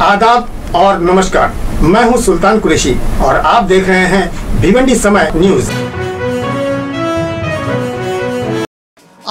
आदाब और नमस्कार मैं हूं सुल्तान कुरेशी और आप देख रहे हैं भिवंडी समय न्यूज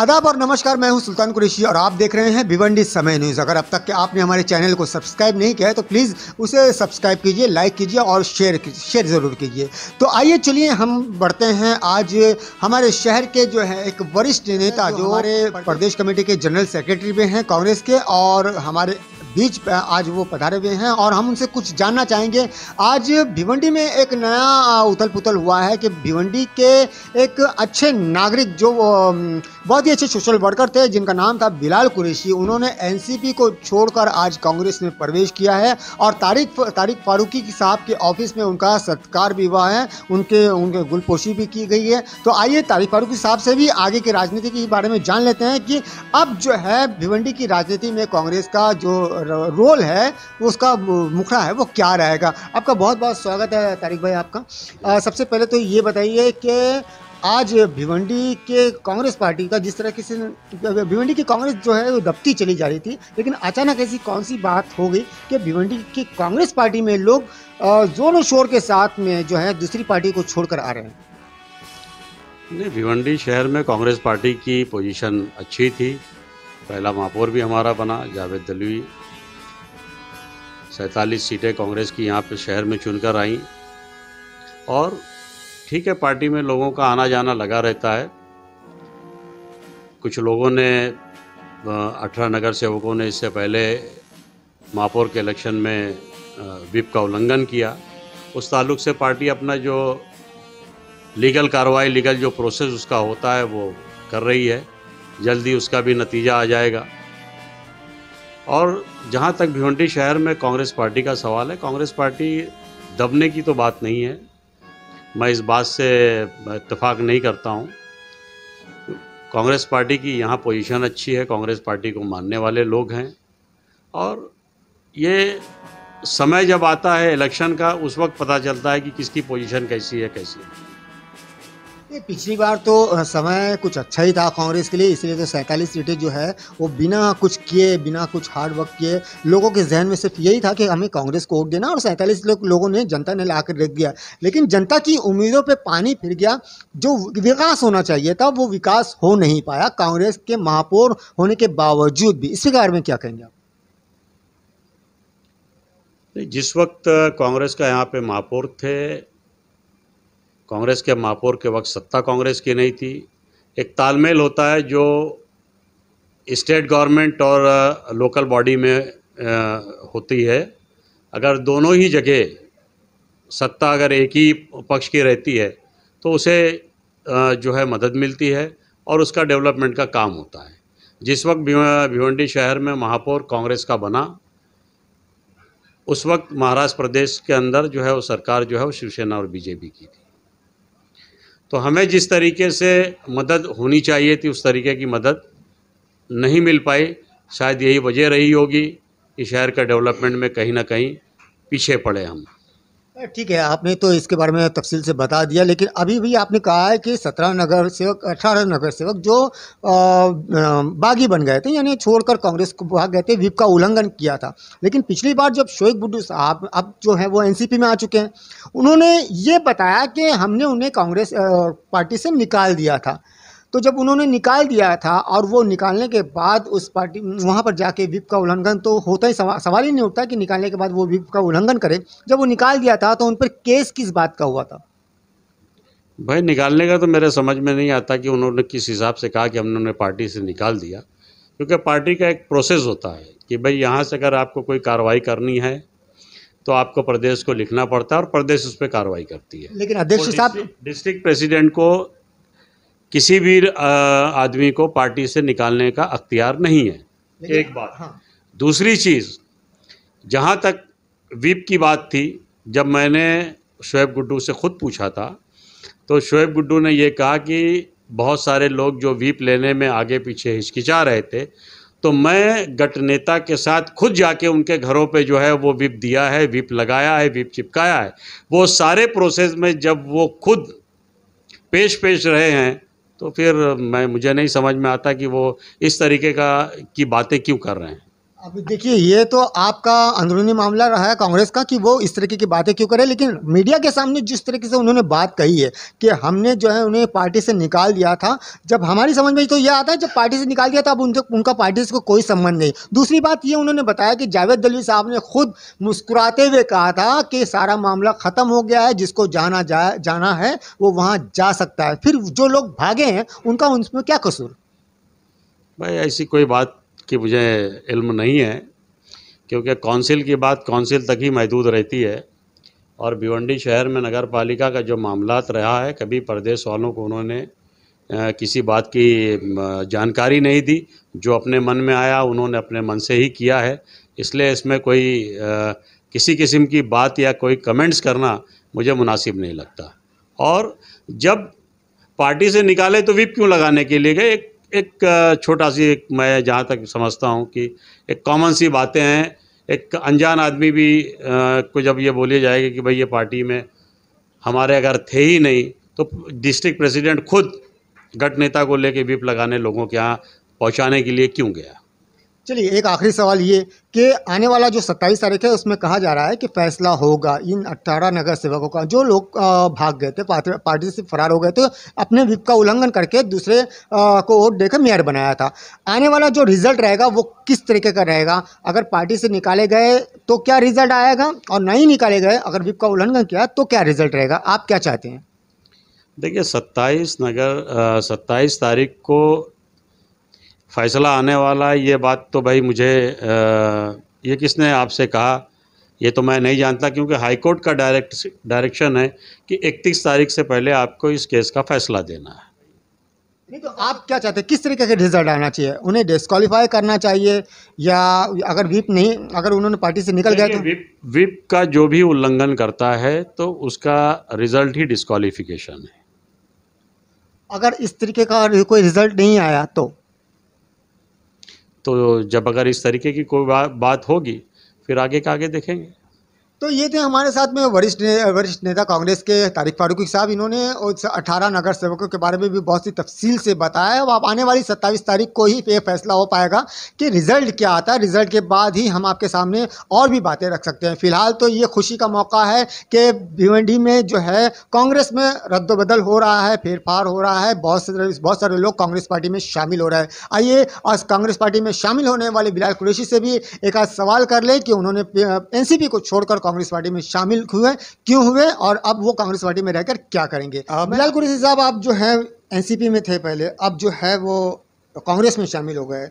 आदाब और नमस्कार मैं हूं सुल्तान कुरैशी और आप देख रहे हैं भिवंडी समय न्यूज़ अगर अब तक के आपने हमारे चैनल को सब्सक्राइब नहीं किया है तो प्लीज़ उसे सब्सक्राइब कीजिए लाइक कीजिए और शेयर शेयर ज़रूर कीजिए तो आइए चलिए हम बढ़ते हैं आज हमारे शहर के जो है एक वरिष्ठ नेता जो हमारे प्रदेश कमेटी के जनरल सेक्रेटरी भी हैं कांग्रेस के और हमारे बीच आज वो पधारे हुए हैं और हम उनसे कुछ जानना चाहेंगे आज भिवंडी में एक नया उथल पुथल हुआ है कि भिवंडी के एक अच्छे नागरिक जो बहुत ही अच्छे सोशल वर्कर थे जिनका नाम था बिलाल कुरैशी उन्होंने एनसीपी को छोड़कर आज कांग्रेस में प्रवेश किया है और तारिक तारिक फारूकी साहब के ऑफिस में उनका सत्कार भी हुआ है उनके उनके गुलपोशी भी की गई है तो आइए तारिक फारूकी साहब से भी आगे की राजनीति के बारे में जान लेते हैं कि अब जो है भिवंडी की राजनीति में कांग्रेस का जो रोल है उसका मुखड़ा है वो क्या रहेगा आपका बहुत बहुत स्वागत है तारिक भाई आपका आ, सबसे पहले तो ये बताइए कि आज भिवंडी के कांग्रेस पार्टी का जिस तरह किसी भिवंडी की कांग्रेस जो है वो दबती चली जा रही थी लेकिन अचानक ऐसी कौन सी बात हो गई कि भिवंडी की कांग्रेस पार्टी में लोग जोरों शोर के साथ में जो है दूसरी पार्टी को छोड़कर आ रहे हैं नहीं भिवंडी शहर में कांग्रेस पार्टी की पोजीशन अच्छी थी पहला महापौर भी हमारा बना जावेद दलवी सैंतालीस सीटें कांग्रेस की यहाँ पे शहर में चुनकर आई और ठीक है पार्टी में लोगों का आना जाना लगा रहता है कुछ लोगों ने अठारह नगर सेवकों ने इससे पहले महापौर के इलेक्शन में विप का उल्लंघन किया उस ताल्लुक से पार्टी अपना जो लीगल कार्रवाई लीगल जो प्रोसेस उसका होता है वो कर रही है जल्दी उसका भी नतीजा आ जाएगा और जहाँ तक भिवंटी शहर में कांग्रेस पार्टी का सवाल है कांग्रेस पार्टी दबने की तो बात नहीं है मैं इस बात से इतफाक़ नहीं करता हूँ कांग्रेस पार्टी की यहाँ पोजीशन अच्छी है कांग्रेस पार्टी को मानने वाले लोग हैं और ये समय जब आता है इलेक्शन का उस वक्त पता चलता है कि किसकी पोजीशन कैसी है कैसी है ये पिछली बार तो समय कुछ अच्छा ही था कांग्रेस के लिए इसलिए तो सैंतालीस सीटें जो है वो बिना कुछ किए बिना कुछ हार्ड वर्क किए लोगों के जहन में सिर्फ यही था कि हमें कांग्रेस को वोट देना और सैंतालीस लोग लोगों ने जनता ने ला रख दिया लेकिन जनता की उम्मीदों पर पानी फिर गया जो विकास होना चाहिए था वो विकास हो नहीं पाया कांग्रेस के महापौर होने के बावजूद भी इसी बारे में क्या कहेंगे आप जिस वक्त कांग्रेस का यहाँ पे महापौर थे कांग्रेस के महापौर के वक्त सत्ता कांग्रेस की नहीं थी एक तालमेल होता है जो स्टेट गवर्नमेंट और लोकल बॉडी में होती है अगर दोनों ही जगह सत्ता अगर एक ही पक्ष की रहती है तो उसे जो है मदद मिलती है और उसका डेवलपमेंट का काम होता है जिस वक्त भिवंडी शहर में महापौर कांग्रेस का बना उस वक्त महाराष्ट्र प्रदेश के अंदर जो है वो सरकार जो है वो शिवसेना और बीजेपी की थी तो हमें जिस तरीके से मदद होनी चाहिए थी उस तरीके की मदद नहीं मिल पाई शायद यही वजह रही होगी कि शहर का डेवलपमेंट में कहीं ना कहीं पीछे पड़े हम ठीक है आपने तो इसके बारे में तफसील से बता दिया लेकिन अभी भी आपने कहा है कि सत्रह नगर सेवक अठारह नगर सेवक जो बागी बन गए थे यानी छोड़कर कांग्रेस को भाग गए थे विप का उल्लंघन किया था लेकिन पिछली बार जब शोएब बुड्डू साहब अब जो है वो एनसीपी में आ चुके हैं उन्होंने ये बताया कि हमने उन्हें कांग्रेस पार्टी से निकाल दिया था तो जब उन्होंने निकाल दिया था और वो निकालने के बाद उस पार्टी वहाँ पर जाके विप का उल्लंघन तो होता ही सवा, सवाल ही नहीं उठता कि निकालने के बाद वो विप का उल्लंघन करे जब वो निकाल दिया था तो उन पर केस किस बात का हुआ था भाई निकालने का तो मेरे समझ में नहीं आता कि उन्होंने किस हिसाब से कहा कि हमने पार्टी से निकाल दिया क्योंकि पार्टी का एक प्रोसेस होता है कि भाई यहाँ से अगर आपको कोई कार्रवाई करनी है तो आपको प्रदेश को लिखना पड़ता है और प्रदेश उस पर कार्रवाई करती है लेकिन अध्यक्ष साहब डिस्ट्रिक्ट प्रेसिडेंट को किसी भी आदमी को पार्टी से निकालने का अख्तियार नहीं है एक बात हाँ। दूसरी चीज़ जहाँ तक वीप की बात थी जब मैंने शुएब गुड्डू से ख़ुद पूछा था तो शुएब गुड्डू ने ये कहा कि बहुत सारे लोग जो वीप लेने में आगे पीछे हिचकिचा रहे थे तो मैं गट नेता के साथ खुद जाके उनके घरों पे जो है वो वीप दिया है वीप लगाया है वीप चिपकाया है वो सारे प्रोसेस में जब वो खुद पेश पेश रहे हैं तो फिर मैं मुझे नहीं समझ में आता कि वो इस तरीके का की बातें क्यों कर रहे हैं अब देखिए ये तो आपका अंदरूनी मामला रहा है कांग्रेस का कि वो इस तरीके की बातें क्यों करे लेकिन मीडिया के सामने जिस तरीके से उन्होंने बात कही है कि हमने जो है उन्हें पार्टी से निकाल दिया था जब हमारी समझ में तो ये आता है जब पार्टी से निकाल दिया था अब उनसे उनका पार्टी से को कोई संबंध नहीं दूसरी बात ये उन्होंने बताया कि जावेद दलवी साहब ने खुद मुस्कुराते हुए कहा था कि सारा मामला ख़त्म हो गया है जिसको जाना जा जाना है वो वहाँ जा सकता है फिर जो लोग भागे हैं उनका उनमें क्या कसूर भाई ऐसी कोई बात की मुझे इल्म नहीं है क्योंकि कौंसिल की बात कौंसिल तक ही महदूद रहती है और भिवंडी शहर में नगर पालिका का जो मामला रहा है कभी प्रदेश वालों को उन्होंने किसी बात की जानकारी नहीं दी जो अपने मन में आया उन्होंने अपने मन से ही किया है इसलिए इसमें कोई किसी किस्म की बात या कोई कमेंट्स करना मुझे मुनासिब नहीं लगता और जब पार्टी से निकाले तो विप क्यों लगाने के लिए गए एक एक छोटा सी एक मैं जहाँ तक समझता हूँ कि एक कॉमन सी बातें हैं एक अनजान आदमी भी को जब ये बोली जाएगी कि भाई ये पार्टी में हमारे अगर थे ही नहीं तो डिस्ट्रिक्ट प्रेसिडेंट खुद गट नेता को लेके विप लगाने लोगों के यहाँ पहुँचाने के लिए क्यों गया चलिए एक आखिरी सवाल ये कि आने वाला जो सत्ताईस तारीख है उसमें कहा जा रहा है कि फैसला होगा इन अट्ठारह नगर सेवकों का जो लोग भाग गए थे पार्टी से फरार हो गए थे अपने विप का उल्लंघन करके दूसरे को वोट देकर मेयर बनाया था आने वाला जो रिजल्ट रहेगा वो किस तरीके का रहेगा अगर पार्टी से निकाले गए तो क्या रिजल्ट आएगा और नहीं निकाले गए अगर विप का उल्लंघन किया तो क्या रिजल्ट रहेगा आप क्या चाहते हैं देखिए 27 नगर 27 तारीख को फ़ैसला आने वाला है ये बात तो भाई मुझे ये किसने आपसे कहा ये तो मैं नहीं जानता क्योंकि हाई कोर्ट का डायरेक्ट डायरेक्शन है कि 31 तारीख से पहले आपको इस केस का फैसला देना है नहीं तो आप क्या चाहते हैं किस तरीके के रिजल्ट आना चाहिए उन्हें डिस्कालीफाई करना चाहिए या अगर विप नहीं अगर उन्होंने पार्टी से निकल गए तो विप विप का जो भी उल्लंघन करता है तो उसका रिजल्ट ही डिस्कालीफिकेशन है अगर इस तरीके का कोई रिजल्ट नहीं आया तो तो जब अगर इस तरीके की कोई बात होगी फिर आगे का आगे देखेंगे तो ये थे हमारे साथ में वरिष्ठ ने, वरिष्ठ नेता कांग्रेस के तारिक फारूकी साहब इन्होंने अठारह नगर सेवकों के बारे में भी बहुत सी तफसील से बताया है अब आप आने वाली सत्ताईस तारीख को ही ये फैसला हो पाएगा कि रिजल्ट क्या आता है रिजल्ट के बाद ही हम आपके सामने और भी बातें रख सकते हैं फिलहाल तो ये खुशी का मौका है कि भिवंडी में जो है कांग्रेस में रद्दबदल हो रहा है फेरफार हो रहा है बहुत सारे बहुत सारे लोग कांग्रेस पार्टी में शामिल हो रहे हैं आइए आज कांग्रेस पार्टी में शामिल होने वाले बिलाल कुरेशी से भी एक आज सवाल कर लें कि उन्होंने एन को छोड़कर कांग्रेस पार्टी में शामिल हुए क्यों हुए और अब वो कांग्रेस पार्टी में रहकर क्या करेंगे बिलाल कुरैशी साहब आप जो है एनसीपी में थे पहले अब जो है वो कांग्रेस में शामिल हो गए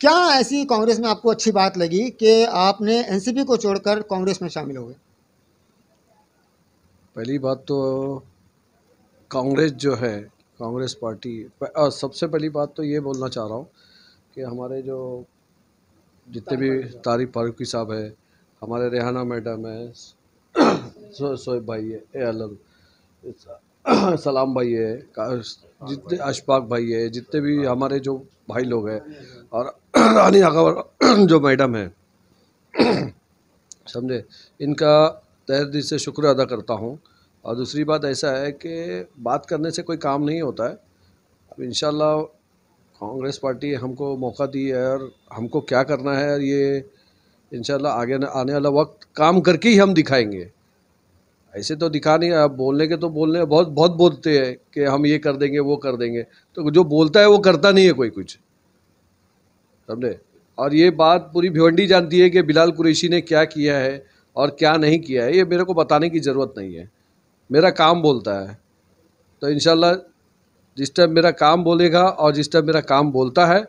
क्या ऐसी कांग्रेस में आपको अच्छी बात लगी कि आपने एनसीपी को छोड़कर कांग्रेस में शामिल हो गए पहली बात तो कांग्रेस जो है कांग्रेस पार्टी सबसे पहली बात तो ये बोलना चाह रहा हूँ कि हमारे जो जितने भी तारिक फारूकी साहब है हमारे रेहाना मैडम है सोए भाई है एलम सलाम भाई है जितने अशफाक भाई है जितने भी हमारे जो भाई लोग हैं और रानी अगवर जो मैडम है समझे इनका तहर दिल से शुक्र अदा करता हूँ और दूसरी बात ऐसा है कि बात करने से कोई काम नहीं होता है अब इन कांग्रेस पार्टी हमको मौका दी है और हमको क्या करना है ये इन आगे आने वाला वक्त काम करके ही हम दिखाएंगे ऐसे तो दिखा नहीं आप बोलने के तो बोलने बहुत बहुत बोलते हैं कि हम ये कर देंगे वो कर देंगे तो जो बोलता है वो करता नहीं है कोई कुछ समझे और ये बात पूरी भिवंडी जानती है कि बिलाल कुरैशी ने क्या किया है और क्या नहीं किया है ये मेरे को बताने की ज़रूरत नहीं है मेरा काम बोलता है तो इन जिस टाइम मेरा काम बोलेगा और जिस टाइम मेरा काम बोलता है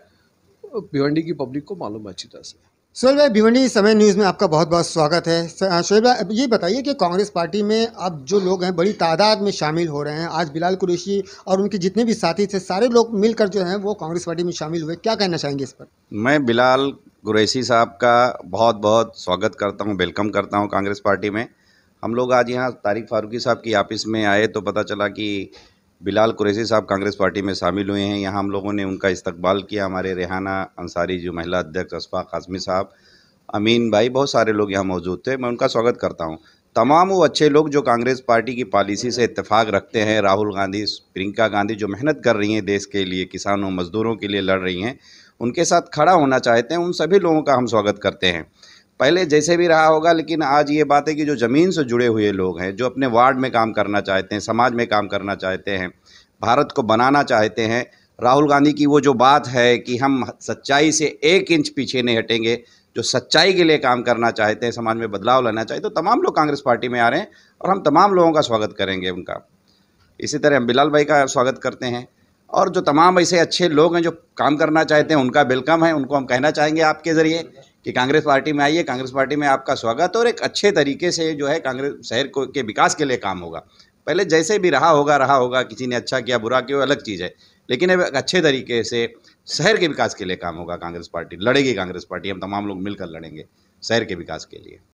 भिवंडी की पब्लिक को मालूम है अच्छी तरह से सोहेल भाई भिवंडी समय न्यूज़ में आपका बहुत बहुत स्वागत है सोहेल भाई ये बताइए कि कांग्रेस पार्टी में अब जो लोग हैं बड़ी तादाद में शामिल हो रहे हैं आज बिलाल कुरैशी और उनके जितने भी साथी थे सारे लोग मिलकर जो हैं वो कांग्रेस पार्टी में शामिल हुए क्या कहना चाहेंगे इस पर मैं बिलाल कुरैशी साहब का बहुत बहुत स्वागत करता हूँ वेलकम करता हूँ कांग्रेस पार्टी में हम लोग आज यहाँ तारिक फारूकी साहब की ऑफिस में आए तो पता चला कि बिलाल कुरैसी साहब कांग्रेस पार्टी में शामिल हुए हैं यहाँ हम लोगों ने उनका इस्तकबाल किया हमारे रेहाना अंसारी जो महिला अध्यक्ष अशफाक काजमी साहब अमीन भाई बहुत सारे लोग यहाँ मौजूद थे मैं उनका स्वागत करता हूँ तमाम वो अच्छे लोग जो कांग्रेस पार्टी की पॉलिसी से इतफाक़ रखते हैं राहुल गांधी प्रियंका गांधी जो मेहनत कर रही हैं देश के लिए किसानों मज़दूरों के लिए लड़ रही हैं उनके साथ खड़ा होना चाहते हैं उन सभी लोगों का हम स्वागत करते हैं पहले जैसे भी रहा होगा लेकिन आज ये बात है कि जो ज़मीन से जुड़े हुए लोग हैं जो अपने वार्ड में काम करना चाहते हैं समाज में काम करना चाहते हैं भारत को बनाना चाहते हैं राहुल गांधी की वो जो बात है कि हम सच्चाई से एक इंच पीछे नहीं हटेंगे जो सच्चाई के लिए काम करना चाहते हैं समाज में बदलाव लाना चाहते तो तमाम लोग कांग्रेस पार्टी में आ रहे हैं और हम तमाम लोगों का स्वागत करेंगे उनका इसी तरह हम बिलाल भाई का स्वागत करते हैं और जो तमाम ऐसे अच्छे लोग हैं जो काम करना चाहते हैं उनका वेलकम है उनको हम कहना चाहेंगे आपके ज़रिए कि कांग्रेस पार्टी में आइए कांग्रेस पार्टी में आपका स्वागत और एक अच्छे तरीके से जो है कांग्रेस शहर को के विकास के लिए काम होगा पहले जैसे भी रहा होगा रहा होगा किसी ने अच्छा किया बुरा किया अलग चीज़ है लेकिन अब अच्छे तरीके से शहर के विकास के लिए काम होगा कांग्रेस पार्टी लड़ेगी कांग्रेस पार्टी हम तमाम लोग मिलकर लड़ेंगे शहर के विकास के लिए